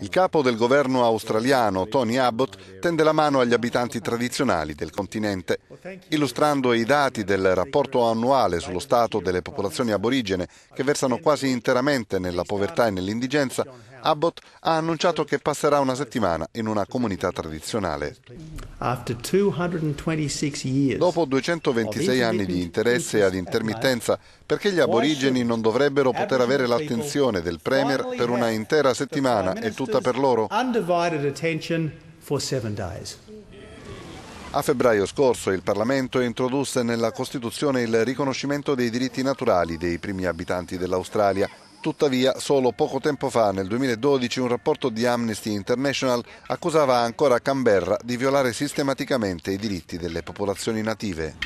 Il capo del governo australiano, Tony Abbott, tende la mano agli abitanti tradizionali del continente. Illustrando i dati del rapporto annuale sullo stato delle popolazioni aborigene, che versano quasi interamente nella povertà e nell'indigenza, Abbott ha annunciato che passerà una settimana in una comunità tradizionale. Dopo 226 anni di interesse ad intermittenza, perché gli aborigeni non dovrebbero poter avere l'attenzione del Premier per una intera settimana e tutta per loro? A febbraio scorso il Parlamento introdusse nella Costituzione il riconoscimento dei diritti naturali dei primi abitanti dell'Australia, Tuttavia, solo poco tempo fa, nel 2012, un rapporto di Amnesty International accusava ancora Canberra di violare sistematicamente i diritti delle popolazioni native.